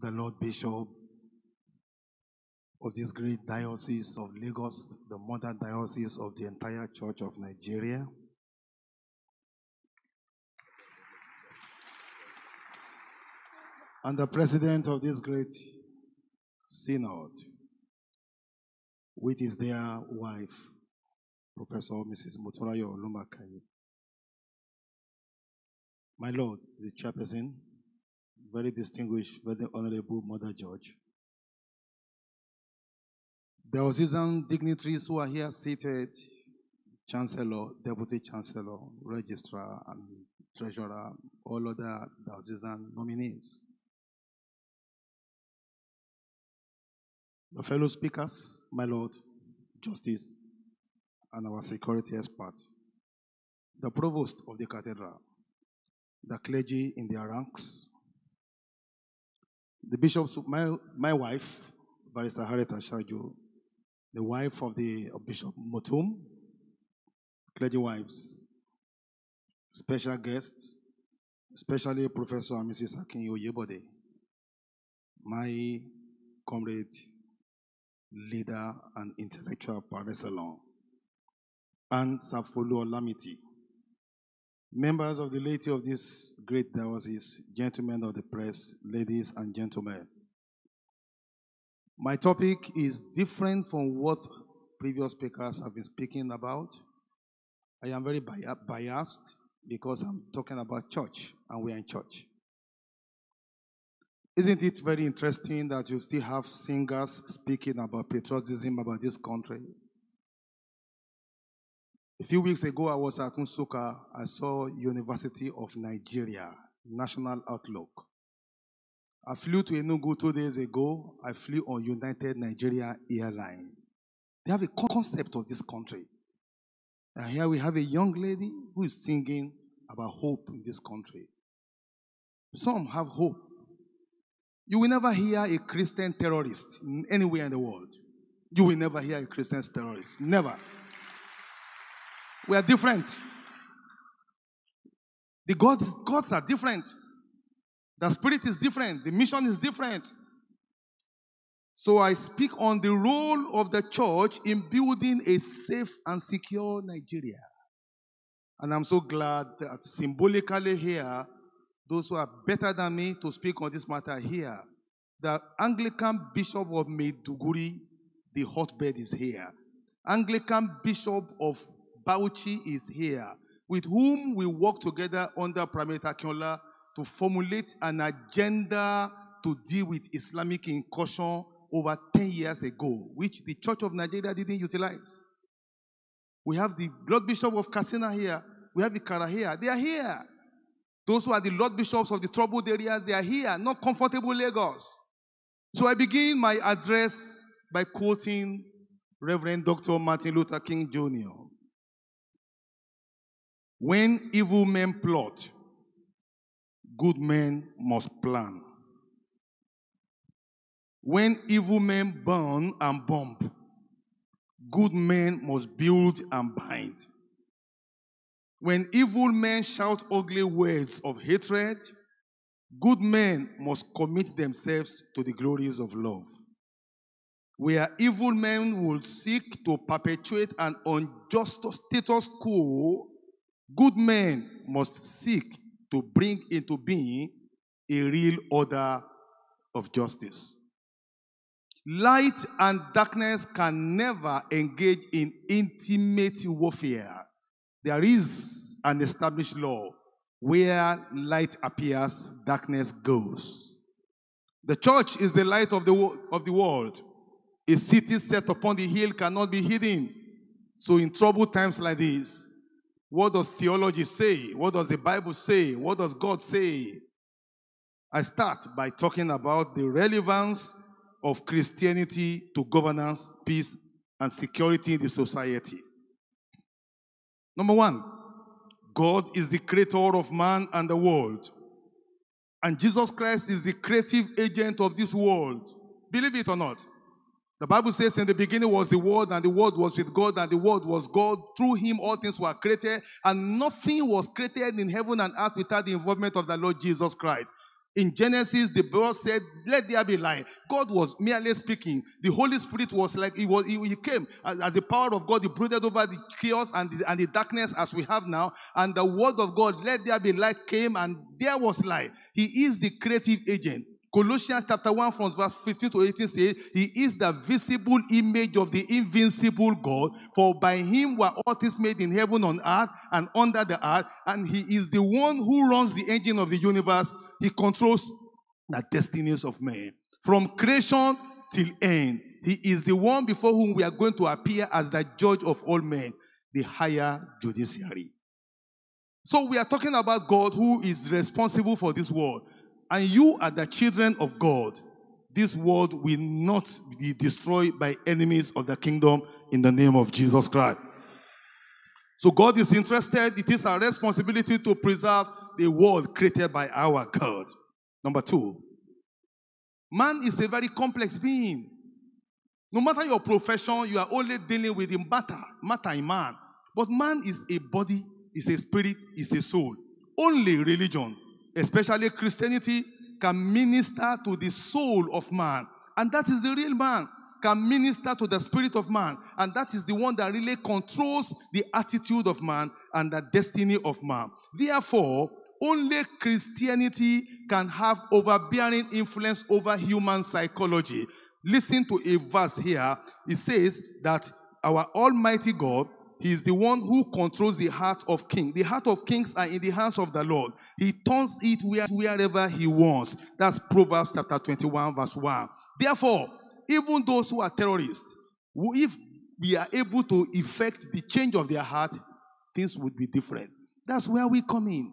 the Lord Bishop of this great diocese of Lagos, the mother diocese of the entire Church of Nigeria. And the president of this great synod, which is their wife, Professor Mrs. Motorayo Lumakayi. My Lord, the chairperson, very distinguished, very honorable Mother George. The Diocesan dignitaries who are here seated, Chancellor, Deputy Chancellor, Registrar, and Treasurer, all other diocesan nominees. The fellow speakers, my Lord, Justice, and our security expert, the Provost of the Cathedral, the clergy in their ranks, the bishop's, my, my wife, Barrister Harriet Ashaju, the wife of the of Bishop Motum, clergy wives, special guests, especially Professor and Mrs. Akin Yebode, my comrade, leader, and intellectual par excellence, and Safolu Olamiti, Members of the laity of this great diocese, gentlemen of the press, ladies and gentlemen. My topic is different from what previous speakers have been speaking about. I am very biased because I'm talking about church and we are in church. Isn't it very interesting that you still have singers speaking about patriotism about this country, a few weeks ago, I was at Unsuka. I saw University of Nigeria National Outlook. I flew to Enugu two days ago. I flew on United Nigeria Airline. They have a concept of this country. And here we have a young lady who is singing about hope in this country. Some have hope. You will never hear a Christian terrorist anywhere in the world. You will never hear a Christian terrorist. Never. We are different. The gods, gods are different. The spirit is different. The mission is different. So I speak on the role of the church in building a safe and secure Nigeria. And I'm so glad that symbolically here, those who are better than me to speak on this matter here. The Anglican Bishop of Maiduguri, the hotbed is here. Anglican Bishop of Bauchi is here, with whom we work together under Premier Takiola to formulate an agenda to deal with Islamic incursion over 10 years ago, which the Church of Nigeria didn't utilize. We have the Lord Bishop of Katsina here. We have Ikara here. They are here. Those who are the Lord Bishops of the troubled areas, they are here, not comfortable Lagos. So I begin my address by quoting Reverend Dr. Martin Luther King Jr. When evil men plot, good men must plan. When evil men burn and bomb, good men must build and bind. When evil men shout ugly words of hatred, good men must commit themselves to the glories of love. Where evil men will seek to perpetuate an unjust status quo Good men must seek to bring into being a real order of justice. Light and darkness can never engage in intimate warfare. There is an established law where light appears, darkness goes. The church is the light of the, of the world. A city set upon the hill cannot be hidden. So, in troubled times like this, what does theology say? What does the Bible say? What does God say? I start by talking about the relevance of Christianity to governance, peace, and security in the society. Number one, God is the creator of man and the world. And Jesus Christ is the creative agent of this world. Believe it or not. The Bible says, In the beginning was the Word, and the Word was with God, and the Word was God. Through him all things were created, and nothing was created in heaven and earth without the involvement of the Lord Jesus Christ. In Genesis, the Lord said, Let there be light. God was merely speaking. The Holy Spirit was like, He, was, he, he came as, as, the power of God. He brooded over the chaos and the, and the darkness as we have now. And the word of God, Let there be light, came and there was light. He is the creative agent. Colossians chapter 1 from verse 15 to 18 says, He is the visible image of the invincible God, for by him were all things made in heaven on earth and under the earth, and he is the one who runs the engine of the universe. He controls the destinies of men. From creation till end, he is the one before whom we are going to appear as the judge of all men, the higher judiciary. So we are talking about God who is responsible for this world and you are the children of God. This world will not be destroyed by enemies of the kingdom in the name of Jesus Christ. So God is interested. It is our responsibility to preserve the world created by our God. Number two, man is a very complex being. No matter your profession, you are only dealing with the matter, matter in man. But man is a body, is a spirit, is a soul. Only religion especially Christianity, can minister to the soul of man. And that is the real man, can minister to the spirit of man. And that is the one that really controls the attitude of man and the destiny of man. Therefore, only Christianity can have overbearing influence over human psychology. Listen to a verse here. It says that our Almighty God he is the one who controls the heart of kings. The heart of kings are in the hands of the Lord. He turns it wherever he wants. That's Proverbs chapter 21, verse 1. Therefore, even those who are terrorists, if we are able to effect the change of their heart, things would be different. That's where we come in.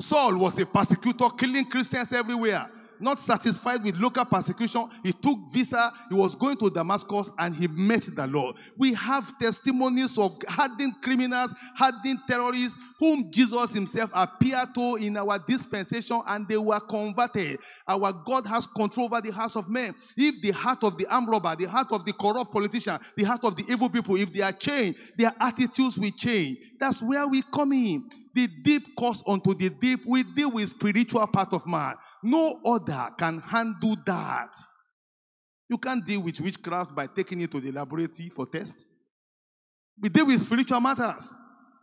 Saul was a persecutor, killing Christians everywhere not satisfied with local persecution, he took visa, he was going to Damascus, and he met the Lord. We have testimonies of hardened criminals, hardened terrorists, whom Jesus himself appeared to in our dispensation, and they were converted. Our God has control over the hearts of men. If the heart of the armed robber, the heart of the corrupt politician, the heart of the evil people, if they are changed, their attitudes will change. That's where we come in. The deep calls unto the deep. We deal with spiritual part of man. No other can handle that. You can't deal with witchcraft by taking it to the laboratory for test. We deal with spiritual matters.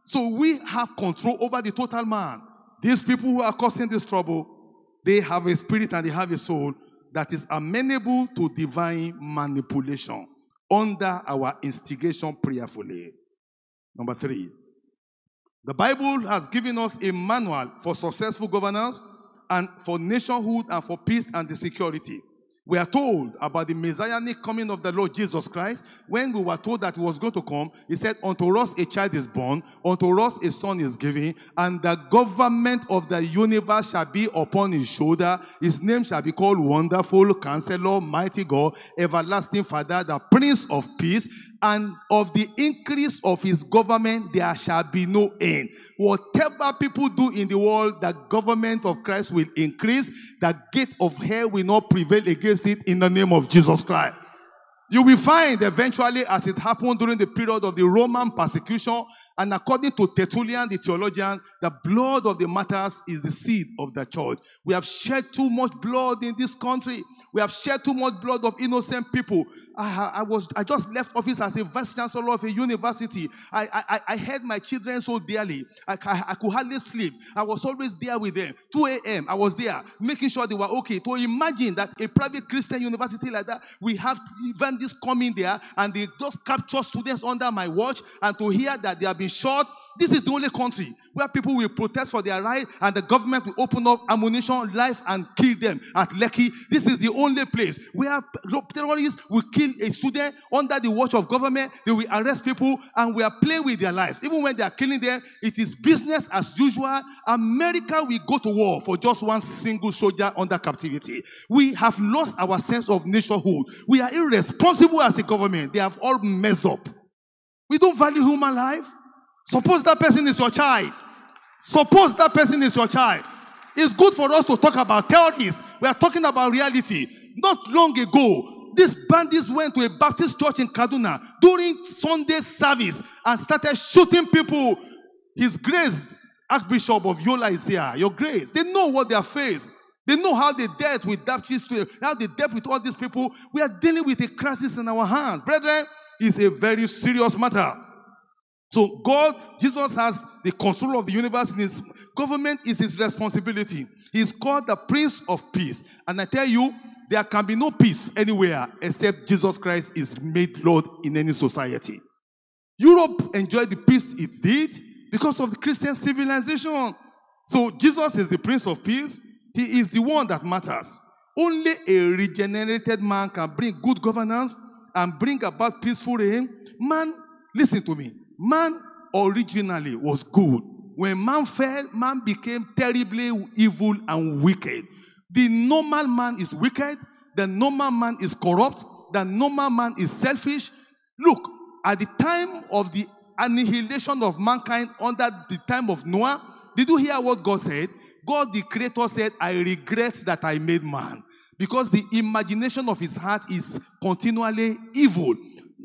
So we have control over the total man. These people who are causing this trouble, they have a spirit and they have a soul that is amenable to divine manipulation under our instigation prayerfully. Number three, the Bible has given us a manual for successful governance and for nationhood and for peace and the security. We are told about the messianic coming of the Lord Jesus Christ. When we were told that he was going to come, he said, Unto us a child is born, unto us a son is given, and the government of the universe shall be upon his shoulder. His name shall be called Wonderful, Counselor, Mighty God, Everlasting Father, the Prince of Peace and of the increase of his government there shall be no end. Whatever people do in the world, the government of Christ will increase. The gate of hell will not prevail against it in the name of Jesus Christ. You will find eventually, as it happened during the period of the Roman persecution, and according to Tertullian, the theologian, the blood of the martyrs is the seed of the church. We have shed too much blood in this country. We have shed too much blood of innocent people. I, I was I just left office as a vice chancellor of a university. I I, I had my children so dearly. I, I, I could hardly sleep. I was always there with them. 2 a.m. I was there making sure they were okay. To imagine that a private Christian university like that, we have evangelists coming there and they just capture students under my watch, and to hear that they have been shot this is the only country where people will protest for their right and the government will open up ammunition, life, and kill them at Lekki. This is the only place where terrorists will kill a student under the watch of government. They will arrest people and we are playing with their lives. Even when they are killing them, it is business as usual. America will go to war for just one single soldier under captivity. We have lost our sense of nationhood. We are irresponsible as a government. They have all messed up. We don't value human life. Suppose that person is your child. Suppose that person is your child. It's good for us to talk about theories. We are talking about reality. Not long ago, these bandits went to a Baptist church in Kaduna during Sunday service and started shooting people. His Grace, Archbishop of Yola, is here. Your Grace. They know what they face. They know how they dealt with Baptist, how they dealt with all these people. We are dealing with a crisis in our hands. Brethren, it's a very serious matter. So God, Jesus has the control of the universe in his government is his responsibility. He's called the Prince of Peace. And I tell you, there can be no peace anywhere except Jesus Christ is made Lord in any society. Europe enjoyed the peace it did because of the Christian civilization. So Jesus is the Prince of Peace. He is the one that matters. Only a regenerated man can bring good governance and bring about peaceful reign. Man, listen to me. Man originally was good. When man fell, man became terribly evil and wicked. The normal man is wicked. The normal man is corrupt. The normal man is selfish. Look, at the time of the annihilation of mankind under the time of Noah, did you hear what God said? God, the Creator, said, I regret that I made man because the imagination of his heart is continually evil.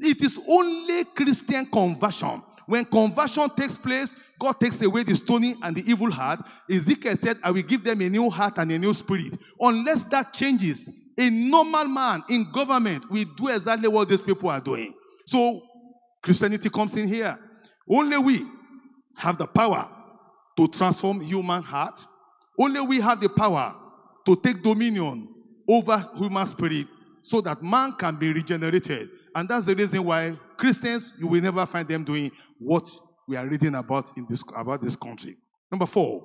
It is only Christian conversion. When conversion takes place, God takes away the stony and the evil heart. Ezekiel said, I will give them a new heart and a new spirit. Unless that changes, a normal man in government will do exactly what these people are doing. So Christianity comes in here. Only we have the power to transform human heart. Only we have the power to take dominion over human spirit so that man can be regenerated. And that's the reason why Christians, you will never find them doing what we are reading about in this, about this country. Number four,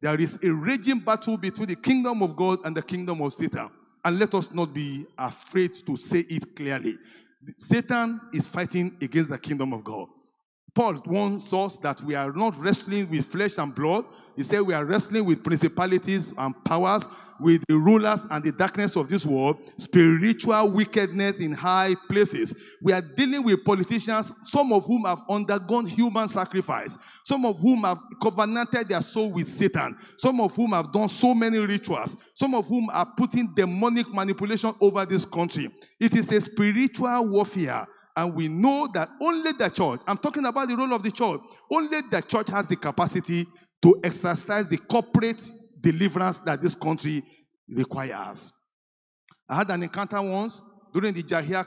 there is a raging battle between the kingdom of God and the kingdom of Satan. And let us not be afraid to say it clearly. Satan is fighting against the kingdom of God. Paul warns us that we are not wrestling with flesh and blood, he said, We are wrestling with principalities and powers, with the rulers and the darkness of this world, spiritual wickedness in high places. We are dealing with politicians, some of whom have undergone human sacrifice, some of whom have covenanted their soul with Satan, some of whom have done so many rituals, some of whom are putting demonic manipulation over this country. It is a spiritual warfare. And we know that only the church, I'm talking about the role of the church, only the church has the capacity to exercise the corporate deliverance that this country requires. I had an encounter once during the Jahia,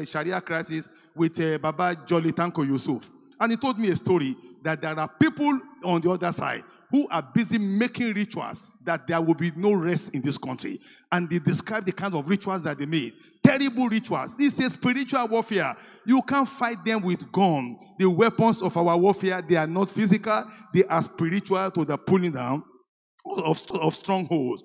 uh, Sharia crisis with uh, Baba Jolly Tanko Yusuf. And he told me a story that there are people on the other side who are busy making rituals that there will be no rest in this country. And they described the kind of rituals that they made terrible rituals. This is spiritual warfare. You can't fight them with gun. The weapons of our warfare, they are not physical, they are spiritual to the pulling down of, of strongholds.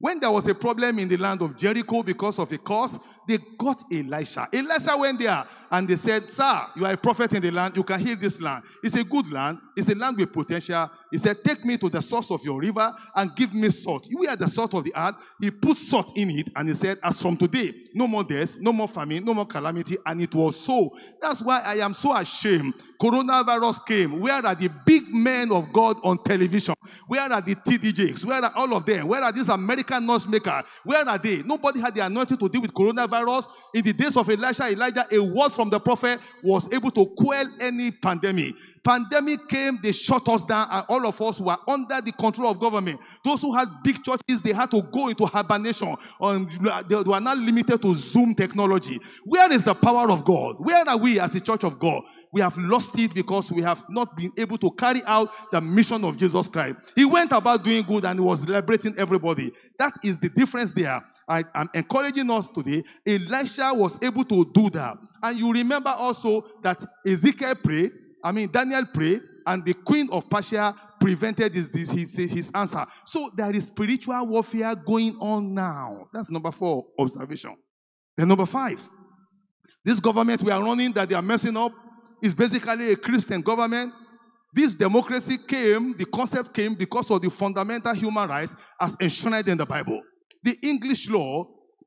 When there was a problem in the land of Jericho because of a curse, they got Elisha. Elisha went there and they said, Sir, you are a prophet in the land. You can heal this land. It's a good land. It's a land with potential. He said, Take me to the source of your river and give me salt. We are the salt of the earth. He put salt in it and he said, As from today, no more death, no more famine, no more calamity. And it was so. That's why I am so ashamed. Coronavirus came. Where are the big men of God on television? Where are the TDJs? Where are all of them? Where are these American noise makers? Where are they? Nobody had the anointing to deal with coronavirus coronavirus, in the days of Elisha, Elijah, a word from the prophet was able to quell any pandemic. Pandemic came, they shut us down, and all of us were under the control of government. Those who had big churches, they had to go into hibernation. Um, they were not limited to Zoom technology. Where is the power of God? Where are we as the church of God? we have lost it because we have not been able to carry out the mission of Jesus Christ. He went about doing good and was liberating everybody. That is the difference there. I am encouraging us today. Elisha was able to do that. And you remember also that Ezekiel prayed, I mean, Daniel prayed, and the queen of Persia prevented his, his, his, his answer. So there is spiritual warfare going on now. That's number four, observation. Then number five, this government we are running that they are messing up is basically a Christian government. This democracy came, the concept came because of the fundamental human rights as enshrined in the Bible the English law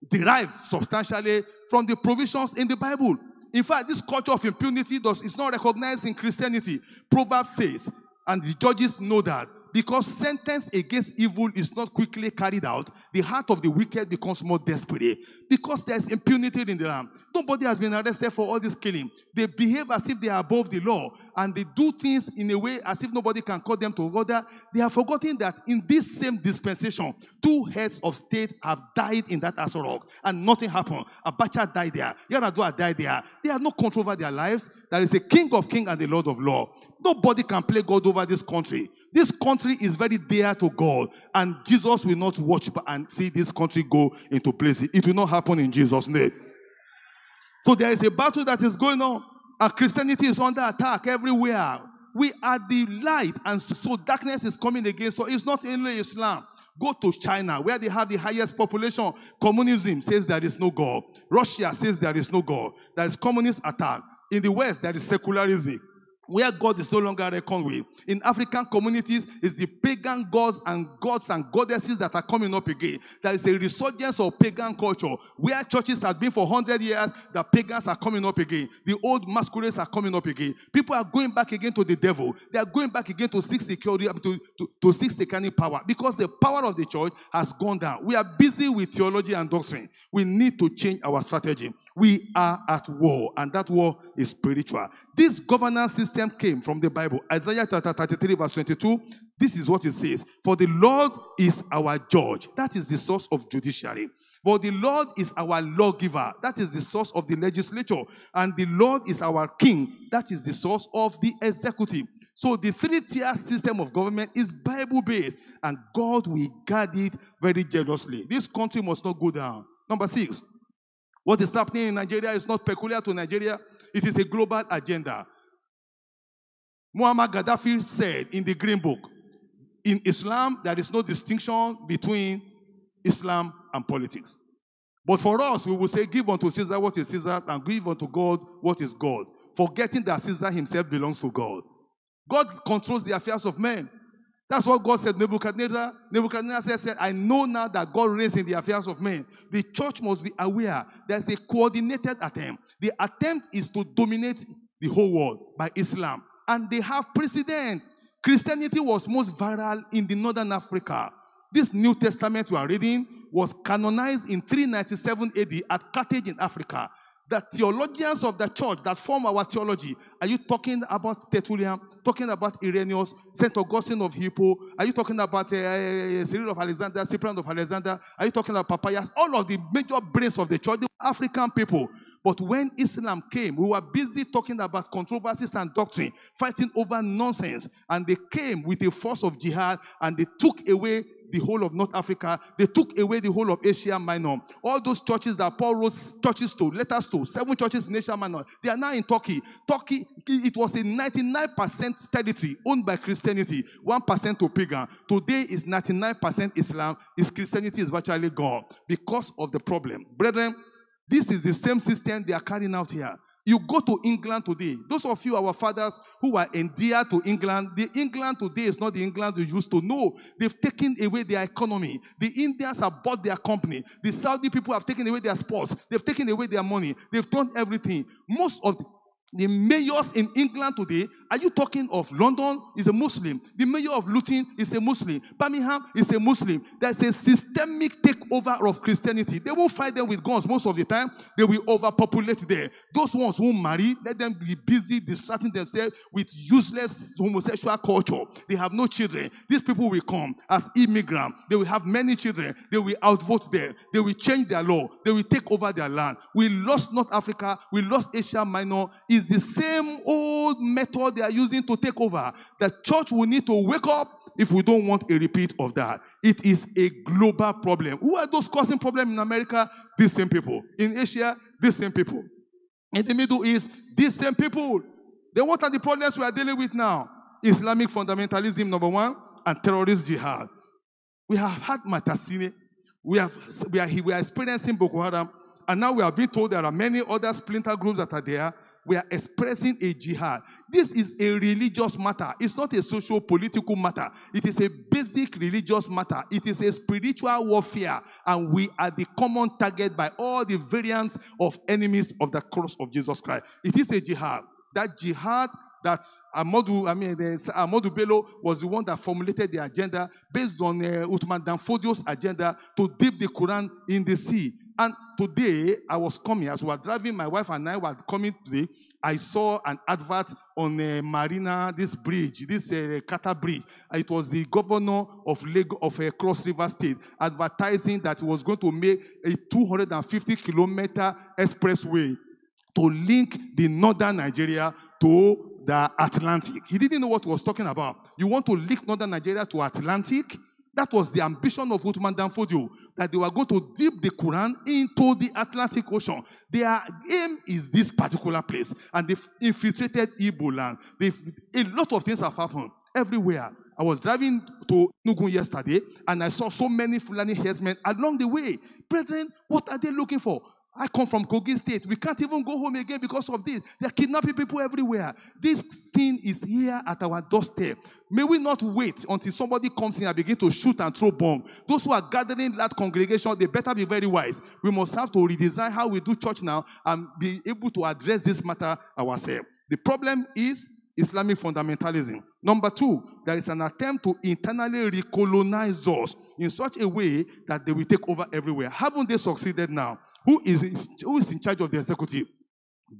derived substantially from the provisions in the Bible. In fact, this culture of impunity does, is not recognized in Christianity. Proverbs says, and the judges know that because sentence against evil is not quickly carried out, the heart of the wicked becomes more desperate because there's impunity in the land. Nobody has been arrested for all this killing. They behave as if they are above the law and they do things in a way as if nobody can call them to order. They have forgotten that in this same dispensation, two heads of state have died in that Aso Rock and nothing happened. Abacha died there. Yaradua died there. They have no control over their lives. There is a king of kings and the lord of law. Nobody can play God over this country. This country is very dear to God, and Jesus will not watch and see this country go into places. It will not happen in Jesus' name. So there is a battle that is going on, and Christianity is under attack everywhere. We are the light, and so darkness is coming against So it's not only Islam. Go to China, where they have the highest population. Communism says there is no God. Russia says there is no God. There is communist attack. In the West, there is secularism where God is no longer reckoned with. In African communities, it's the pagan gods and gods and goddesses that are coming up again. There is a resurgence of pagan culture. Where churches have been for 100 years, the pagans are coming up again. The old masquerades are coming up again. People are going back again to the devil. They are going back again to seek security, to, to, to seek satanic power because the power of the church has gone down. We are busy with theology and doctrine. We need to change our strategy we are at war, and that war is spiritual. This governance system came from the Bible. Isaiah chapter 33, verse 22. This is what it says For the Lord is our judge, that is the source of judiciary. For the Lord is our lawgiver, that is the source of the legislature. And the Lord is our king, that is the source of the executive. So the three tier system of government is Bible based, and God will guard it very jealously. This country must not go down. Number six, what is happening in Nigeria is not peculiar to Nigeria, it is a global agenda. Muammar Gaddafi said in the Green Book in Islam, there is no distinction between Islam and politics. But for us, we will say, Give unto Caesar what is Caesar's, and give unto God what is God, forgetting that Caesar himself belongs to God. God controls the affairs of men. That's what God said. Nebuchadnezzar, Nebuchadnezzar said, I know now that God reigns in the affairs of men. The church must be aware there's a coordinated attempt. The attempt is to dominate the whole world by Islam. And they have precedent. Christianity was most viral in the northern Africa. This New Testament we are reading was canonized in 397 AD at Carthage in Africa. The theologians of the church that form our theology, are you talking about Tertullian? talking about Irenaeus, St. Augustine of Hippo? Are you talking about uh, Cyril of Alexander, Cyprian of Alexander? Are you talking about Papayas? All of the major brains of the church, the African people. But when Islam came, we were busy talking about controversies and doctrine, fighting over nonsense. And they came with a force of jihad and they took away the whole of North Africa. They took away the whole of Asia Minor. All those churches that Paul wrote churches to, letters to, seven churches in Asia Minor, they are now in Turkey. Turkey, it was a 99% territory owned by Christianity, 1% to pagan. Today is 99% Islam. Is Christianity is virtually gone because of the problem. Brethren, this is the same system they are carrying out here you go to England today. Those of you, our fathers, who are endeared to England, the England today is not the England you used to know. They've taken away their economy. The Indians have bought their company. The Saudi people have taken away their sports. They've taken away their money. They've done everything. Most of the mayors in England today are you talking of London is a Muslim? The mayor of Luton is a Muslim. Birmingham is a Muslim. There's a systemic takeover of Christianity. They won't fight them with guns most of the time. They will overpopulate there. Those ones who marry, let them be busy distracting themselves with useless homosexual culture. They have no children. These people will come as immigrants. They will have many children. They will outvote them. They will change their law. They will take over their land. We lost North Africa. We lost Asia Minor. It's the same old method they are using to take over. The church will need to wake up if we don't want a repeat of that. It is a global problem. Who are those causing problem in America? These same people. In Asia, these same people. In the Middle East, these same people. Then what are the problems we are dealing with now? Islamic fundamentalism, number one, and terrorist jihad. We have had Matasine. We, have, we, are, we are experiencing Boko Haram. And now we are being told there are many other splinter groups that are there we are expressing a jihad. This is a religious matter. It's not a social political matter. It is a basic religious matter. It is a spiritual warfare. And we are the common target by all the variants of enemies of the cross of Jesus Christ. It is a jihad. That jihad that Amadu, I mean, Amadu Bello was the one that formulated the agenda based on uh, Uthman Danfodio's agenda to dip the Quran in the sea. And today, I was coming, as we were driving, my wife and I were coming today. I saw an advert on a eh, Marina, this bridge, this uh, Qatar bridge. It was the governor of Lagos, of uh, Cross River State, advertising that he was going to make a 250 kilometer expressway to link the northern Nigeria to the Atlantic. He didn't know what he was talking about. You want to link northern Nigeria to Atlantic? That was the ambition of Uthman Danfodio that they were going to dip the Quran into the Atlantic Ocean. Their aim is this particular place. And they've infiltrated Igbo land. They've, a lot of things have happened everywhere. I was driving to Nugun yesterday and I saw so many Fulani herdsmen along the way. Brethren, what are they looking for? I come from Kogi State. We can't even go home again because of this. They're kidnapping people everywhere. This thing is here at our doorstep. May we not wait until somebody comes in and begin to shoot and throw bomb. Those who are gathering that congregation, they better be very wise. We must have to redesign how we do church now and be able to address this matter ourselves. The problem is Islamic fundamentalism. Number two, there is an attempt to internally recolonize us in such a way that they will take over everywhere. Haven't they succeeded now? Who is, who is in charge of the executive?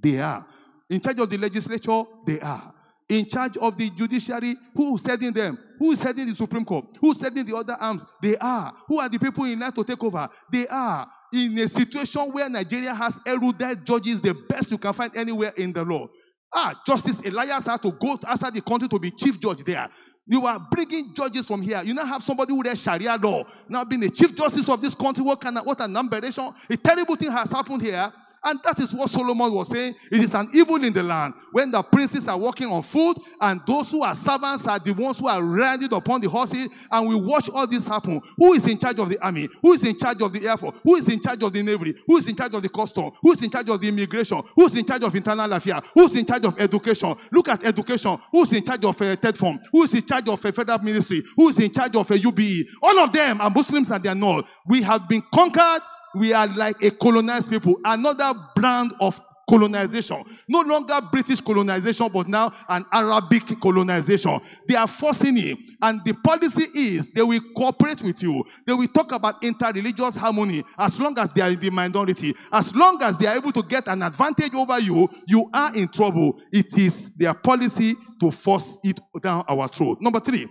They are. In charge of the legislature? They are. In charge of the judiciary? Who is heading them? Who is heading the Supreme Court? Who is heading the other arms? They are. Who are the people in line to take over? They are. In a situation where Nigeria has erudite judges, the best you can find anywhere in the law. Ah, Justice Elias had to go outside the country to be chief judge there. You are bringing judges from here. You now have somebody who read Sharia law, now being the chief justice of this country. What, kind of what an aberration. A terrible thing has happened here. And that is what Solomon was saying. It is an evil in the land when the princes are walking on foot and those who are servants are the ones who are riding upon the horses and we watch all this happen. Who is in charge of the army? Who is in charge of the air force? Who is in charge of the navy? Who is in charge of the custom? Who is in charge of the immigration? Who's in charge of internal affairs? Who's in charge of education? Look at education. Who's in charge of uh, third form? Who's in charge of a uh, federal ministry? Who's in charge of a uh, UBE? All of them are Muslims and they are not. We have been conquered we are like a colonized people, another brand of colonization. No longer British colonization, but now an Arabic colonization. They are forcing it. And the policy is they will cooperate with you. They will talk about interreligious harmony as long as they are in the minority. As long as they are able to get an advantage over you, you are in trouble. It is their policy to force it down our throat. Number three,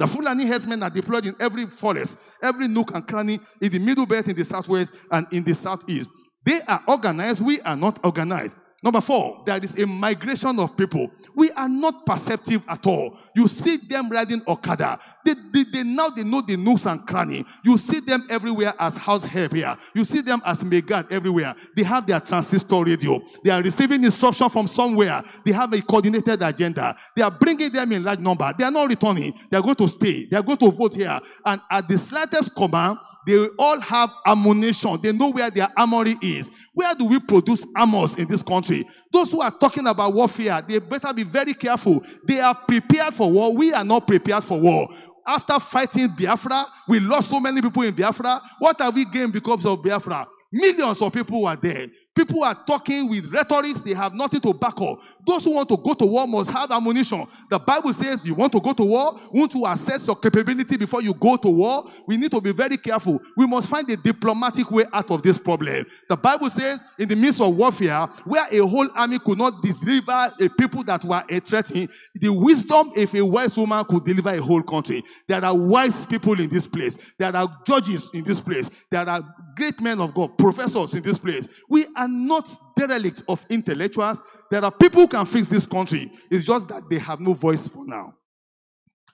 the Fulani herdsmen are deployed in every forest, every nook and cranny in the middle belt in the southwest and in the southeast. They are organized, we are not organized. Number four, there is a migration of people. We are not perceptive at all. You see them riding Okada. They, they, they now they know the nooks and cranny. You see them everywhere as house help here. You see them as Megad everywhere. They have their transistor radio. They are receiving instruction from somewhere. They have a coordinated agenda. They are bringing them in large number. They are not returning. They are going to stay. They are going to vote here. And at the slightest command, they all have ammunition. They know where their armory is. Where do we produce armors in this country? Those who are talking about warfare, they better be very careful. They are prepared for war. We are not prepared for war. After fighting Biafra, we lost so many people in Biafra. What have we gained because of Biafra? Millions of people were there. People are talking with rhetorics they have nothing to back up. Those who want to go to war must have ammunition. The Bible says you want to go to war, want to assess your capability before you go to war. We need to be very careful. We must find a diplomatic way out of this problem. The Bible says in the midst of warfare, where a whole army could not deliver a people that were a threat, the wisdom of a wise woman could deliver a whole country. There are wise people in this place. There are judges in this place. There are great men of God, professors in this place. We are not derelict of intellectuals. There are people who can fix this country. It's just that they have no voice for now.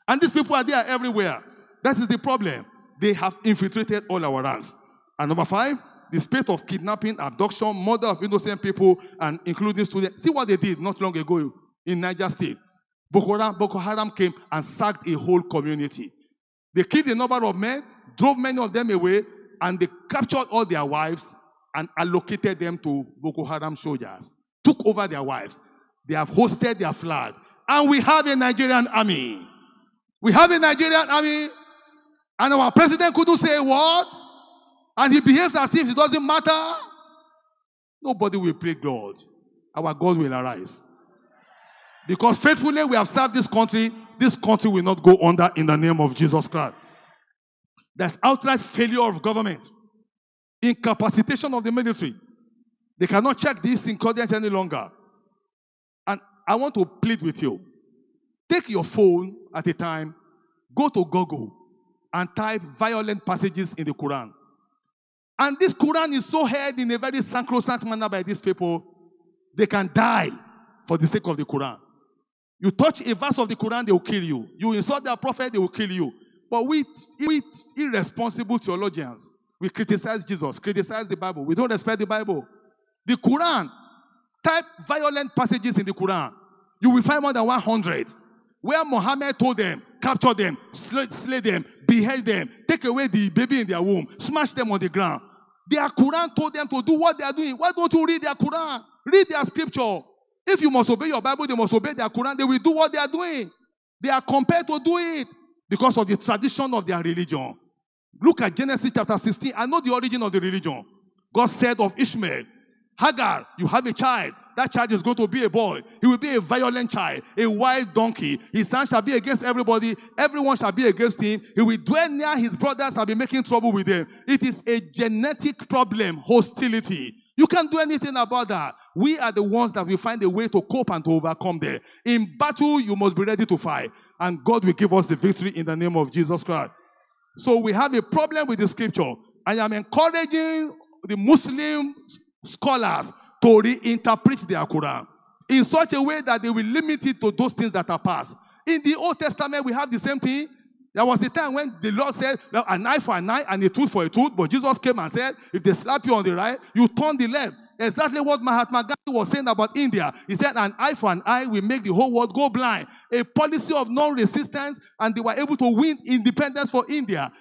And these people are there everywhere. That is the problem. They have infiltrated all our ranks. And number five, the spirit of kidnapping, abduction, murder of innocent people, and including students. See what they did not long ago in Niger State. Boko Haram, Boko Haram came and sacked a whole community. They killed a number of men, drove many of them away, and they captured all their wives and allocated them to Boko Haram soldiers, took over their wives. They have hosted their flag. And we have a Nigerian army. We have a Nigerian army. And our president couldn't say word. And he behaves as if it doesn't matter. Nobody will pray God. Our God will arise. Because faithfully we have served this country, this country will not go under in the name of Jesus Christ. There's outright failure of government. Incapacitation of the military. They cannot check this concordance any longer. And I want to plead with you. Take your phone at a time, go to Google, and type violent passages in the Quran. And this Quran is so held in a very sacrosanct manner by these people, they can die for the sake of the Quran. You touch a verse of the Quran, they will kill you. You insult their prophet, they will kill you. But with, with irresponsible theologians, we criticize Jesus, criticize the Bible. We don't respect the Bible. The Quran, type violent passages in the Quran. You will find more than 100 where Muhammad told them, capture them, slay, slay them, behead them, take away the baby in their womb, smash them on the ground. Their Quran told them to do what they are doing. Why don't you read their Quran? Read their scripture. If you must obey your Bible, they must obey their Quran. They will do what they are doing. They are compelled to do it because of the tradition of their religion. Look at Genesis chapter 16. I know the origin of the religion. God said of Ishmael, Hagar, you have a child. That child is going to be a boy. He will be a violent child, a wild donkey. His son shall be against everybody. Everyone shall be against him. He will dwell near his brothers and be making trouble with them. It is a genetic problem, hostility. You can't do anything about that. We are the ones that will find a way to cope and to overcome there. In battle, you must be ready to fight. And God will give us the victory in the name of Jesus Christ. So we have a problem with the scripture. I am encouraging the Muslim scholars to reinterpret their Quran in such a way that they will limit it to those things that are past. In the Old Testament, we have the same thing. There was a time when the Lord said, "A an eye for an eye and a tooth for a tooth. But Jesus came and said, if they slap you on the right, you turn the left exactly what Mahatma Gandhi was saying about India. He said, an eye for an eye will make the whole world go blind. A policy of non-resistance, and they were able to win independence for India.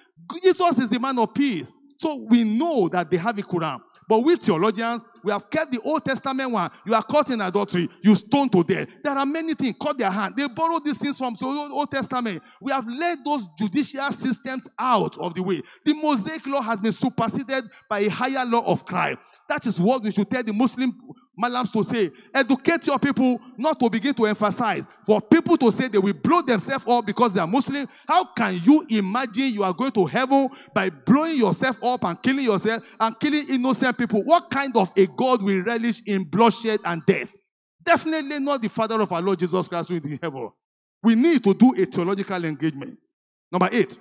Jesus is the man of peace. So we know that they have a Quran. But we theologians, we have kept the Old Testament one. You are caught in adultery, you stone to death. There are many things, cut their hand. They borrowed these things from the Old Testament. We have led those judicial systems out of the way. The Mosaic law has been superseded by a higher law of Christ. That is what we should tell the Muslim Malams to say. Educate your people not to begin to emphasize. For people to say they will blow themselves up because they are Muslim. How can you imagine you are going to heaven by blowing yourself up and killing yourself and killing innocent people? What kind of a God will relish in bloodshed and death? Definitely not the Father of our Lord Jesus Christ who is in heaven. We need to do a theological engagement. Number eight,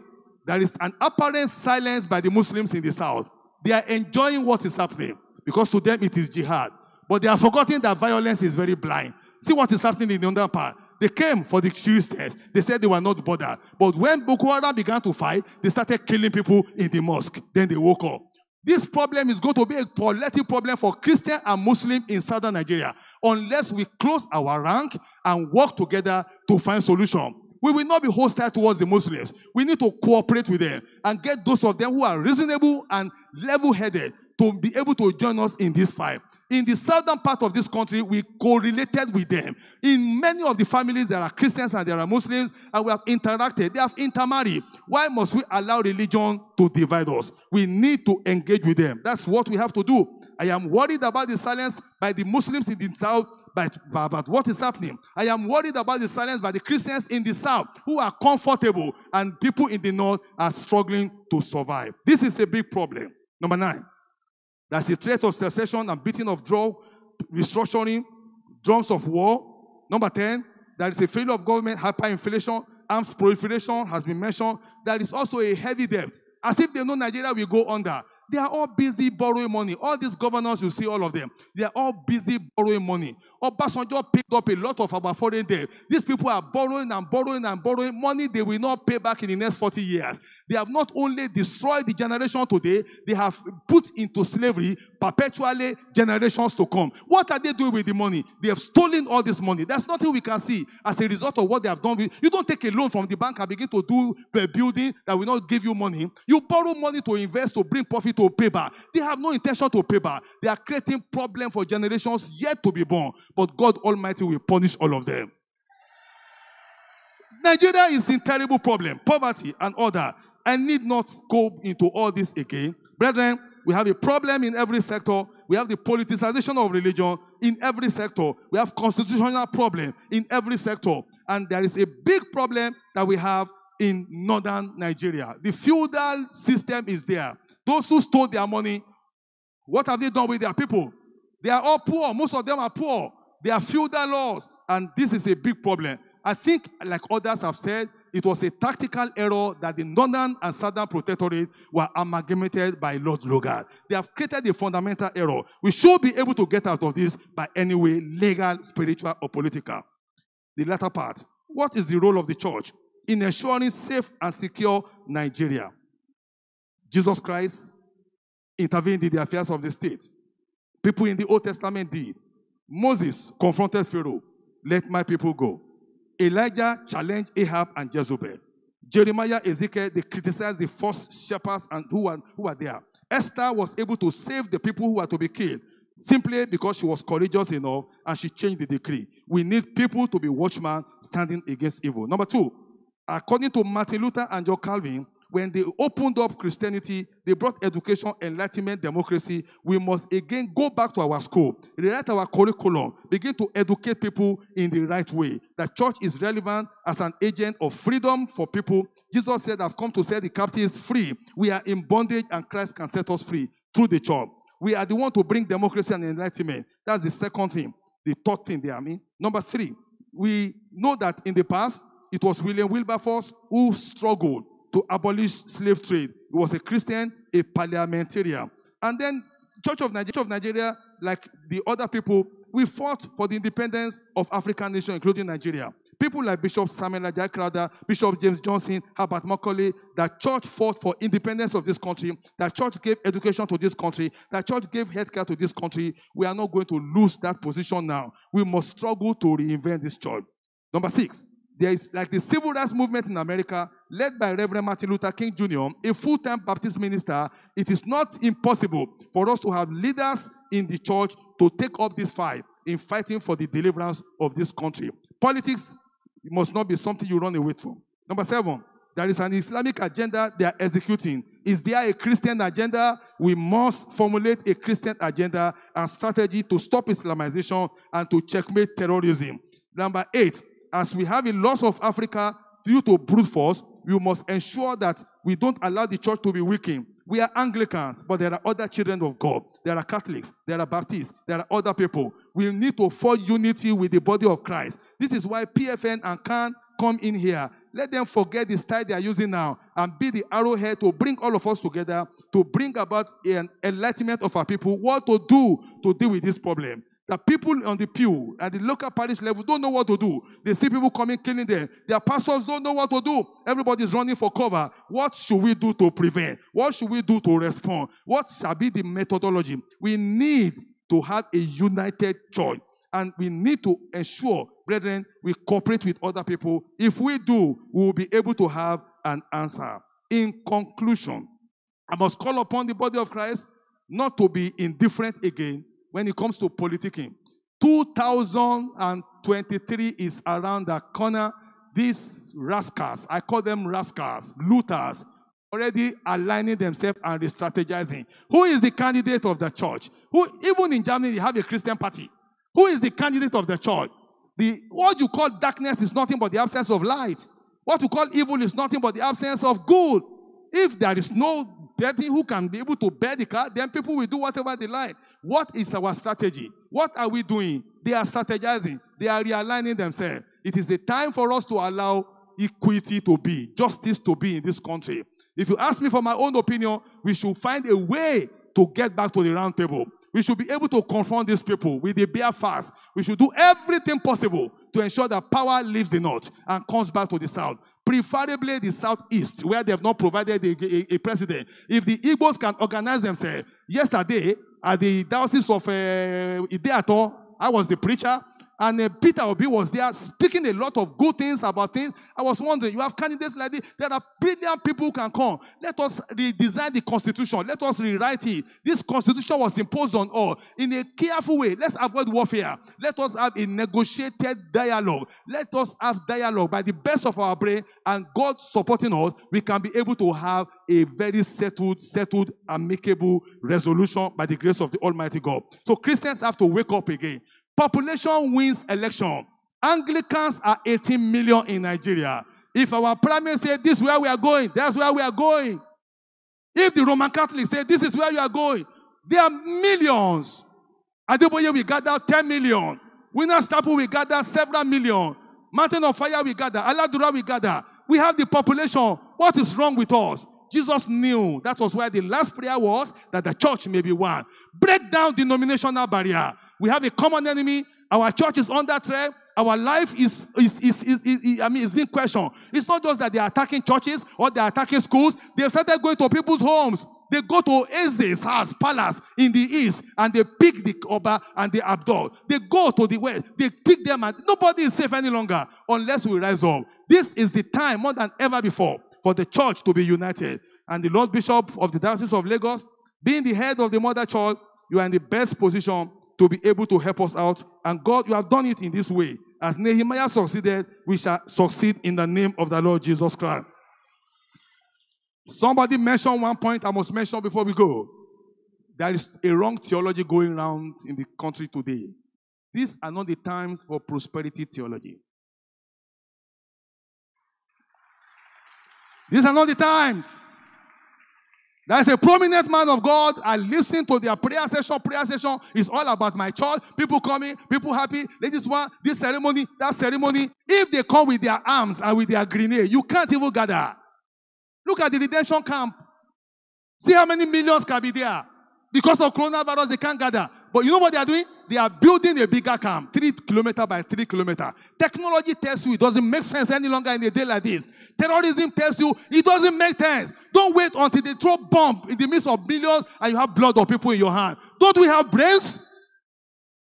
there is an apparent silence by the Muslims in the South. They are enjoying what is happening. Because to them it is jihad. But they are forgetting that violence is very blind. See what is happening in the other part. They came for the Christians. They said they were not bothered. But when Boko Haram began to fight, they started killing people in the mosque. Then they woke up. This problem is going to be a political problem for Christian and Muslim in southern Nigeria unless we close our rank and work together to find solution. We will not be hostile towards the Muslims. We need to cooperate with them and get those of them who are reasonable and level-headed to be able to join us in this fight. In the southern part of this country, we correlated with them. In many of the families, there are Christians and there are Muslims, and we have interacted. They have intermarried. Why must we allow religion to divide us? We need to engage with them. That's what we have to do. I am worried about the silence by the Muslims in the south but about what is happening. I am worried about the silence by the Christians in the south who are comfortable and people in the north are struggling to survive. This is a big problem. Number nine, that's the threat of secession and beating of draw, restructuring, drums of war. Number 10, there is a failure of government, hyperinflation, arms proliferation has been mentioned. There is also a heavy debt. As if they know Nigeria will go under. They are all busy borrowing money. All these governors, you see all of them, they are all busy borrowing money. Obasanjo picked up a lot of our foreign debt. These people are borrowing and borrowing and borrowing money they will not pay back in the next 40 years. They have not only destroyed the generation today, they have put into slavery perpetually generations to come. What are they doing with the money? They have stolen all this money. There's nothing we can see as a result of what they have done. With, you don't take a loan from the bank and begin to do a building that will not give you money. You borrow money to invest to bring profit to pay back. They have no intention to pay back. They are creating problem for generations yet to be born but God Almighty will punish all of them. Nigeria is in terrible problem, poverty and order. I need not go into all this again. Brethren, we have a problem in every sector. We have the politicization of religion in every sector. We have constitutional problem in every sector. And there is a big problem that we have in northern Nigeria. The feudal system is there. Those who stole their money, what have they done with their people? They are all poor. Most of them are poor. There are feudal laws, and this is a big problem. I think, like others have said, it was a tactical error that the northern and southern protectorate were amalgamated by Lord Logan. They have created a fundamental error. We should be able to get out of this by any way, legal, spiritual, or political. The latter part. What is the role of the church in ensuring safe and secure Nigeria? Jesus Christ intervened in the affairs of the state. People in the Old Testament did. Moses confronted Pharaoh, let my people go. Elijah challenged Ahab and Jezebel. Jeremiah, Ezekiel, they criticized the false shepherds and who were, who were there. Esther was able to save the people who were to be killed simply because she was courageous enough and she changed the decree. We need people to be watchmen standing against evil. Number two, according to Martin Luther and John Calvin, when they opened up Christianity, they brought education, enlightenment, democracy. We must again go back to our school, rewrite our curriculum, begin to educate people in the right way. That church is relevant as an agent of freedom for people. Jesus said, I've come to set the captives free. We are in bondage, and Christ can set us free through the church. We are the one to bring democracy and enlightenment. That's the second thing. The third thing there, I mean. Number three, we know that in the past, it was William Wilberforce who struggled to abolish slave trade. He was a Christian, a parliamentarian. And then Church of Nigeria, Church of Nigeria like the other people, we fought for the independence of African nations, including Nigeria. People like Bishop Samuel Jack Crowder, Bishop James Johnson, Herbert Macaulay, that church fought for independence of this country. That church gave education to this country. That church gave healthcare to this country. We are not going to lose that position now. We must struggle to reinvent this church. Number six, there is like the civil rights movement in America, led by Reverend Martin Luther King Jr., a full time Baptist minister. It is not impossible for us to have leaders in the church to take up this fight in fighting for the deliverance of this country. Politics must not be something you run away from. Number seven, there is an Islamic agenda they are executing. Is there a Christian agenda? We must formulate a Christian agenda and strategy to stop Islamization and to checkmate terrorism. Number eight, as we have a loss of Africa due to brute force, we must ensure that we don't allow the church to be weakened. We are Anglicans, but there are other children of God. There are Catholics, there are Baptists, there are other people. We need to forge unity with the body of Christ. This is why PFN and CAN come in here. Let them forget the style they are using now and be the arrowhead to bring all of us together to bring about an enlightenment of our people, what to do to deal with this problem. The people on the pew at the local parish level don't know what to do. They see people coming, killing them. Their pastors don't know what to do. Everybody's running for cover. What should we do to prevent? What should we do to respond? What shall be the methodology? We need to have a united church. And we need to ensure, brethren, we cooperate with other people. If we do, we will be able to have an answer. In conclusion, I must call upon the body of Christ not to be indifferent again when it comes to politicking. 2023 is around the corner. These rascals, I call them rascals, looters, already aligning themselves and re-strategizing. Who is the candidate of the church? Who, even in Germany, they have a Christian party. Who is the candidate of the church? The, what you call darkness is nothing but the absence of light. What you call evil is nothing but the absence of good. If there is no deity who can be able to bear the card, then people will do whatever they like. What is our strategy? What are we doing? They are strategizing, they are realigning themselves. It is the time for us to allow equity to be, justice to be in this country. If you ask me for my own opinion, we should find a way to get back to the round table. We should be able to confront these people with a bare fast. We should do everything possible to ensure that power leaves the north and comes back to the south, preferably the southeast, where they have not provided a, a, a president. If the Igbos can organize themselves, yesterday at the diocese of uh, Ideato. I was the preacher and uh, Peter Obi was there speaking a lot of good things about things. I was wondering, you have candidates like this. There are brilliant people who can come. Let us redesign the constitution. Let us rewrite it. This constitution was imposed on all in a careful way. Let's avoid warfare. Let us have a negotiated dialogue. Let us have dialogue by the best of our brain and God supporting us. We can be able to have a very settled, settled, amicable resolution by the grace of the Almighty God. So Christians have to wake up again. Population wins election. Anglicans are 18 million in Nigeria. If our prime minister this is where we are going, that's where we are going. If the Roman Catholics say, this is where you are going, there are millions. Adeboye, we gather 10 million. Winners Chapel, we gather several million. Mountain of Fire, we gather. Aladura, we gather. We have the population. What is wrong with us? Jesus knew that was where the last prayer was that the church may be one. Break down denominational barrier. We have a common enemy. Our church is under threat. Our life is, is, is, is, is I mean, it's being questioned. It's not just that they are attacking churches or they are attacking schools. They've started going to people's homes. They go to Eze's house, palace in the east, and they pick the Oba and they abduct. They go to the west, they pick them, and nobody is safe any longer unless we rise up. This is the time more than ever before for the church to be united. And the Lord Bishop of the Diocese of Lagos, being the head of the mother church, you are in the best position to be able to help us out. And God, you have done it in this way. As Nehemiah succeeded, we shall succeed in the name of the Lord Jesus Christ. Somebody mentioned one point I must mention before we go. There is a wrong theology going around in the country today. These are not the times for prosperity theology. These are not the times. That is a prominent man of God. I listen to their prayer session. Prayer session is all about my church. People coming, people happy. They just want this ceremony, that ceremony. If they come with their arms and with their grenade, you can't even gather. Look at the redemption camp. See how many millions can be there. Because of coronavirus, they can't gather. But you know what they are doing? they are building a bigger camp, three kilometer by three kilometer. Technology tells you it doesn't make sense any longer in a day like this. Terrorism tells you it doesn't make sense. Don't wait until they throw bomb in the midst of millions and you have blood of people in your hand. Don't we have brains?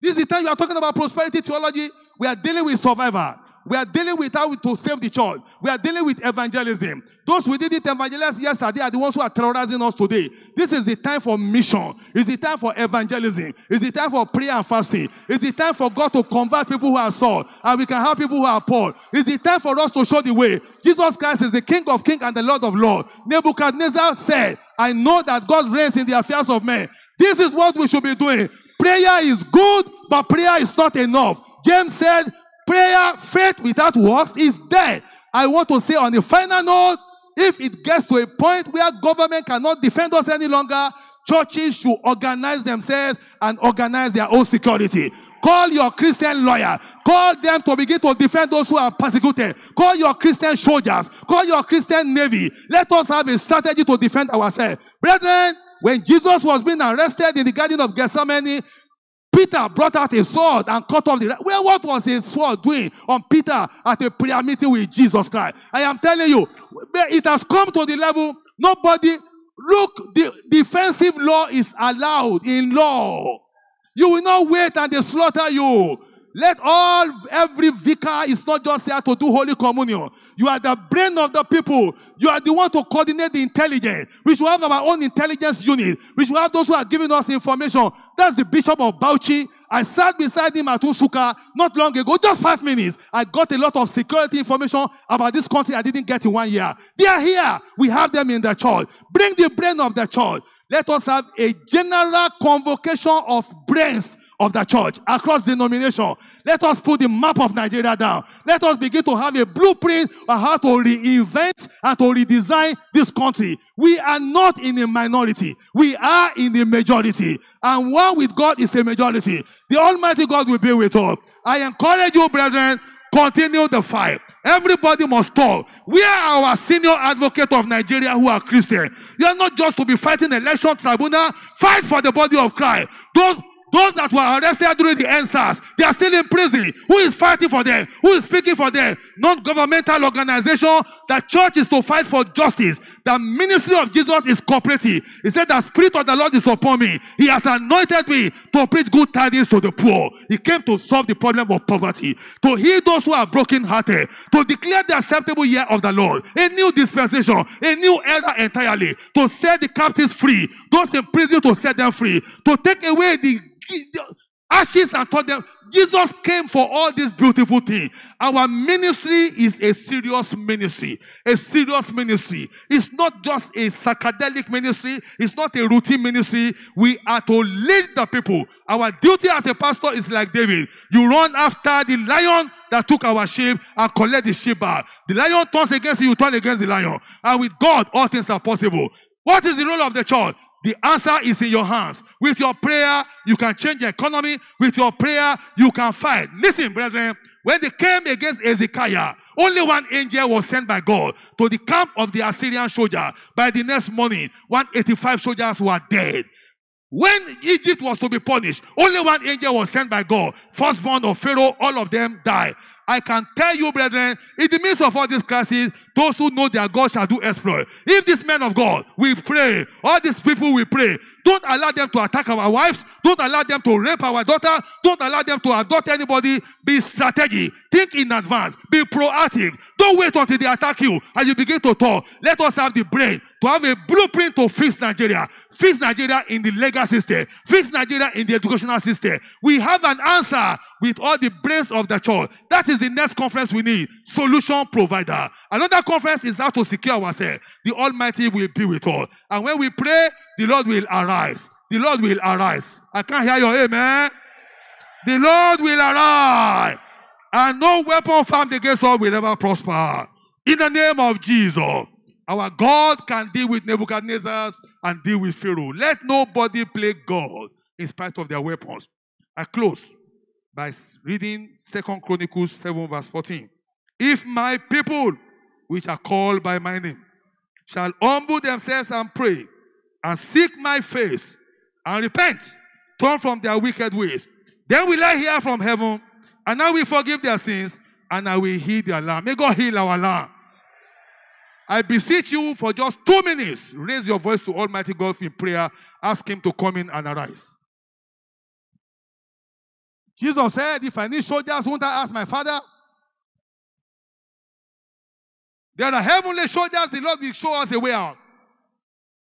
This is the time you are talking about prosperity theology. We are dealing with survival. We are dealing with how to save the church. We are dealing with evangelism. Those who did it evangelize yesterday are the ones who are terrorizing us today. This is the time for mission. It's the time for evangelism. It's the time for prayer and fasting. It's the time for God to convert people who are sold and we can help people who are poor. It's the time for us to show the way. Jesus Christ is the King of kings and the Lord of lords. Nebuchadnezzar said, I know that God reigns in the affairs of men. This is what we should be doing. Prayer is good, but prayer is not enough. James said, Prayer, faith without works is dead. I want to say on the final note, if it gets to a point where government cannot defend us any longer, churches should organize themselves and organize their own security. Call your Christian lawyer. Call them to begin to defend those who are persecuted. Call your Christian soldiers. Call your Christian navy. Let us have a strategy to defend ourselves. Brethren, when Jesus was being arrested in the Garden of Gethsemane, Peter brought out a sword and cut off the. Well, what was his sword doing on Peter at a prayer meeting with Jesus Christ? I am telling you, it has come to the level nobody. Look, the defensive law is allowed in law. You will not wait and they slaughter you. Let all, every vicar is not just here to do Holy Communion. You are the brain of the people. You are the one to coordinate the intelligence. We should have our own intelligence unit. We should have those who are giving us information. That's the Bishop of Bauchi. I sat beside him at Usuka not long ago, just five minutes. I got a lot of security information about this country I didn't get in one year. They are here. We have them in the church. Bring the brain of the church. Let us have a general convocation of brains of the church across denomination. Let us put the map of Nigeria down. Let us begin to have a blueprint on how to reinvent and to redesign this country. We are not in a minority. We are in the majority. And one with God is a majority. The Almighty God will be with us. I encourage you, brethren, continue the fight. Everybody must talk. We are our senior advocate of Nigeria who are Christian. You are not just to be fighting election tribunal. Fight for the body of Christ. Don't. Those that were arrested during the answers. they are still in prison. Who is fighting for them? Who is speaking for them? Non governmental organization. The church is to fight for justice. The ministry of Jesus is cooperative. He said, The Spirit of the Lord is upon me. He has anointed me to preach good tidings to the poor. He came to solve the problem of poverty, to heal those who are brokenhearted, to declare the acceptable year of the Lord, a new dispensation, a new era entirely, to set the captives free, those in prison to set them free, to take away the ashes and told them, Jesus came for all these beautiful things. Our ministry is a serious ministry. A serious ministry. It's not just a psychedelic ministry. It's not a routine ministry. We are to lead the people. Our duty as a pastor is like David. You run after the lion that took our sheep and collect the sheep back. The lion turns against you, you turn against the lion. And with God, all things are possible. What is the role of the church? The answer is in your hands. With your prayer, you can change the economy. With your prayer, you can fight. Listen, brethren, when they came against Ezekiah, only one angel was sent by God to the camp of the Assyrian soldier. By the next morning, 185 soldiers were dead. When Egypt was to be punished, only one angel was sent by God. Firstborn of Pharaoh, all of them died. I can tell you, brethren, in the midst of all these crises, those who know their God shall do exploit. If this man of God we pray, all these people we pray, don't allow them to attack our wives. Don't allow them to rape our daughter. Don't allow them to adopt anybody. Be strategic. Think in advance. Be proactive. Don't wait until they attack you and you begin to talk. Let us have the brain to have a blueprint to fix Nigeria. Fix Nigeria in the legal system. Fix Nigeria in the educational system. We have an answer with all the brains of the church. That is the next conference we need. Solution provider. Another conference is how to secure ourselves. The Almighty will be with us. And when we pray, the Lord will arise. The Lord will arise. I can't hear your amen. The Lord will arise. And no weapon formed against us will ever prosper. In the name of Jesus. Our God can deal with Nebuchadnezzar and deal with Pharaoh. Let nobody play God in spite of their weapons. I close by reading Second Chronicles 7 verse 14. If my people, which are called by my name, shall humble themselves and pray and seek my face and repent, turn from their wicked ways. Then will I hear from heaven, and I will forgive their sins, and I will heal their land. May God heal our land. I beseech you for just two minutes, raise your voice to Almighty God in prayer. Ask Him to come in and arise. Jesus said, If I need soldiers, won't I ask my Father? There are heavenly soldiers, the Lord will show us a way out.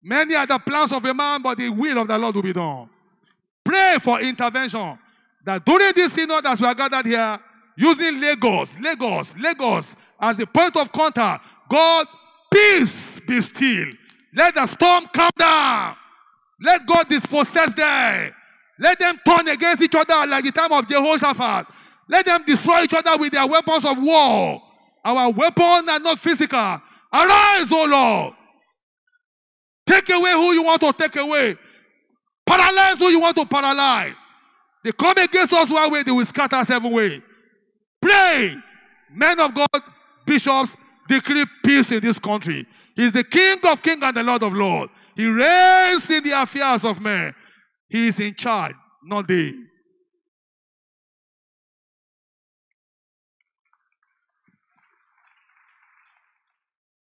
Many are the plans of a man, but the will of the Lord will be done. Pray for intervention. That during this synod as we are gathered here, using Lagos, Lagos, Lagos as the point of contact, God, peace be still. Let the storm come down. Let God dispossess them. Let them turn against each other like the time of Jehoshaphat. Let them destroy each other with their weapons of war. Our weapons are not physical. Arise, O Lord. Take away who you want to take away. Paralyze who you want to paralyze. They come against us one way, they will scatter us every way. Pray, men of God, bishops, decree peace in this country. He's the King of kings and the Lord of lords. He reigns in the affairs of men. He is in charge, not they.